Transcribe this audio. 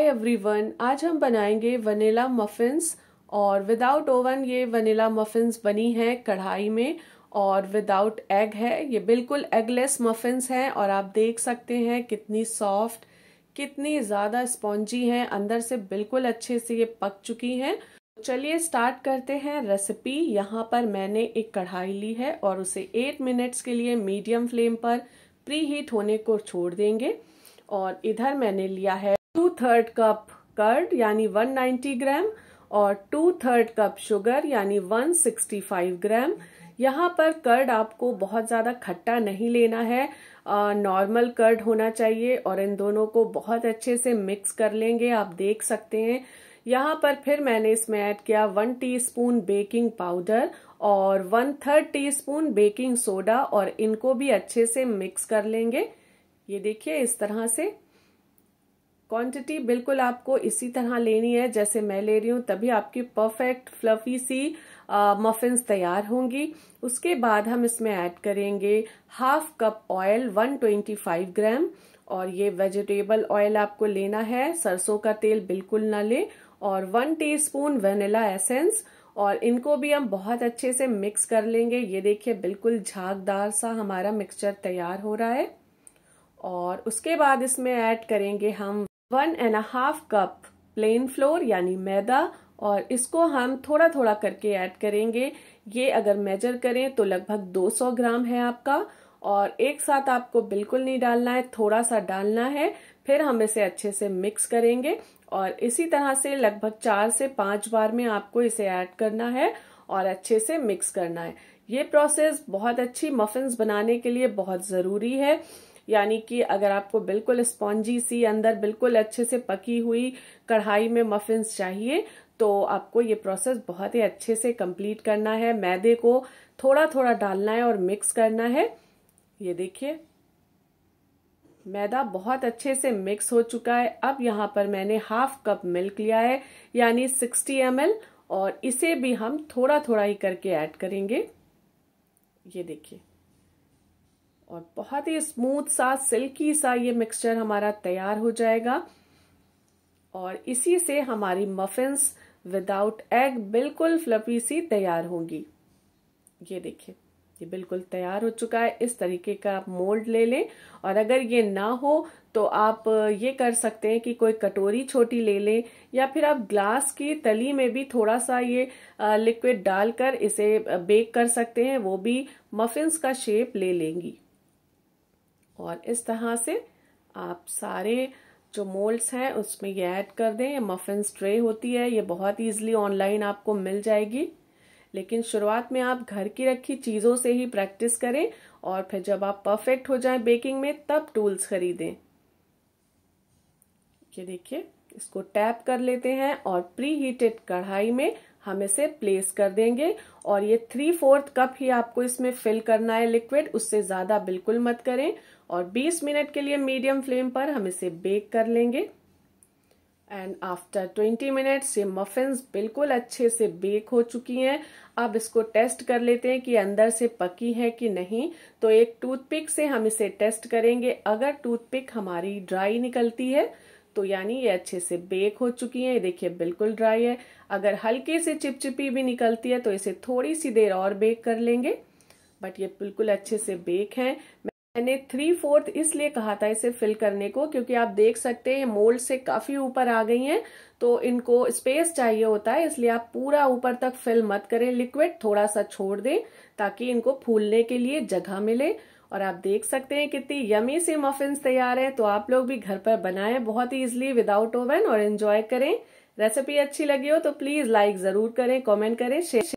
everyone आज हम बनाएंगे वनीला मफ़िन्स और विदाउट ओवन ये वनीला मफ़िन्स बनी है कढ़ाई में और विदाउट एग है ये बिल्कुल एगलेस मफ़िन्स हैं और आप देख सकते हैं कितनी सॉफ्ट कितनी ज़्यादा स्पॉन्जी हैं अंदर से बिल्कुल अच्छे से ये पक चुकी हैं चलिए स्टार्ट करते हैं रेसिपी यहाँ पर मैंने एक कढ़ाई ली है और उसे एट मिनट्स के लिए मीडियम फ्लेम पर प्री हीट होने को छोड़ देंगे और इधर मैंने लिया है थर्ड कप कर्ड यानी 190 ग्राम और टू थर्ड कप शुगर यानी 165 ग्राम यहाँ पर कर्ड आपको बहुत ज़्यादा खट्टा नहीं लेना है नॉर्मल कर्ड होना चाहिए और इन दोनों को बहुत अच्छे से मिक्स कर लेंगे आप देख सकते हैं यहाँ पर फिर मैंने इसमें ऐड किया वन टीस्पून बेकिंग पाउडर और one third teaspoon baking soda और इनको भी अच्छे से मिक्स कर लेंगे ये देखिए इस तरह से क्वांटिटी बिल्कुल आपको इसी तरह लेनी है जैसे मैं ले रही हूँ तभी आपकी परफेक्ट फ्लफी सी मफिन्स तैयार होंगी उसके बाद हम इसमें ऐड करेंगे हाफ कप ऑयल 125 ग्राम और ये वेजिटेबल ऑयल आपको लेना है सरसों का तेल बिल्कुल ना ले और वन टीस्पून वेनिला एसेंस और इनको भी हम बहुत अच्छे से मिक्स कर लेंगे ये देखिए बिल्कुल झागदार सा हमारा मिक्सचर तैयार हो रहा है और उसके बाद इसमें ऐड करेंगे हम one and a half cup plain flour यानी मैदा और इसको हम थोड़ा थोड़ा करके ऐड करेंगे ये अगर मेजर करें तो लगभग 200 ग्राम है आपका और एक साथ आपको बिल्कुल नहीं डालना है थोड़ा सा डालना है फिर हम इसे अच्छे से मिक्स करेंगे और इसी तरह से लगभग चार से पांच बार में आपको इसे ऐड करना है और अच्छे से मिक्स करना है ये प्रोसेस बहुत अच्छी मफिन्स बनाने के लिए बहुत ज़रूरी है यानी कि अगर आपको बिल्कुल स्पॉन्जी सी अंदर बिल्कुल अच्छे से पकी हुई कढ़ाई में मफिन्स चाहिए तो आपको ये प्रोसेस बहुत ही अच्छे से कंप्लीट करना है मैदे को थोड़ा थोड़ा डालना है और मिक्स करना है ये देखिए मैदा बहुत अच्छे से मिक्स हो चुका है अब यहाँ पर मैंने हाफ कप मिल्क लिया है यानी 60 एम और इसे भी हम थोड़ा थोड़ा ही करके ऐड करेंगे ये देखिए और बहुत ही स्मूथ सा सिल्की सा ये मिक्सचर हमारा तैयार हो जाएगा और इसी से हमारी मफिन्स विदाउट एग बिल्कुल फ्लफी सी तैयार होंगी ये देखिए ये बिल्कुल तैयार हो चुका है इस तरीके का आप मोल्ड ले लें और अगर ये ना हो तो आप ये कर सकते हैं कि कोई कटोरी छोटी ले लें या फिर आप ग्लास की तली में भी थोड़ा सा ये लिक्विड डालकर इसे बेक कर सकते हैं वो भी मफिन्स का शेप ले लेंगी और इस तरह से आप सारे जो मोल्ड्स हैं उसमें ये ऐड कर दें ये मफ़िन ट्रे होती है ये बहुत ईजिली ऑनलाइन आपको मिल जाएगी लेकिन शुरुआत में आप घर की रखी चीज़ों से ही प्रैक्टिस करें और फिर जब आप परफेक्ट हो जाएं बेकिंग में तब टूल्स खरीदें ये देखिए इसको टैप कर लेते हैं और प्री हीटेड कढ़ाई में हम इसे प्लेस कर देंगे और ये थ्री फोर्थ कप ही आपको इसमें फिल करना है लिक्विड उससे ज़्यादा बिल्कुल मत करें और 20 मिनट के लिए मीडियम फ्लेम पर हम इसे बेक कर लेंगे एंड आफ्टर 20 मिनट्स ये मफिन्स बिल्कुल अच्छे से बेक हो चुकी हैं अब इसको टेस्ट कर लेते हैं कि अंदर से पकी है कि नहीं तो एक टूथपिक से हम इसे टेस्ट करेंगे अगर टूथपिक हमारी ड्राई निकलती है तो यानी ये अच्छे से बेक हो चुकी है ये देखिए बिल्कुल ड्राई है अगर हल्के से चिपचिपी भी निकलती है तो इसे थोड़ी सी देर और बेक कर लेंगे बट ये बिल्कुल अच्छे से बेक है मैंने थ्री फोर्थ इसलिए कहा था इसे फिल करने को क्योंकि आप देख सकते हैं मोल्ड से काफी ऊपर आ गई हैं तो इनको स्पेस चाहिए होता है इसलिए आप पूरा ऊपर तक फिल मत करें लिक्विड थोड़ा सा छोड़ दें ताकि इनको फूलने के लिए जगह मिले और आप देख सकते हैं कितनी यमी सी मफिन्स तैयार है तो आप लोग भी घर पर बनाएं बहुत ही इजिली विदाउट ओवन और एंजॉय करें रेसिपी अच्छी लगी हो तो प्लीज लाइक जरूर करें कमेंट करें शेयर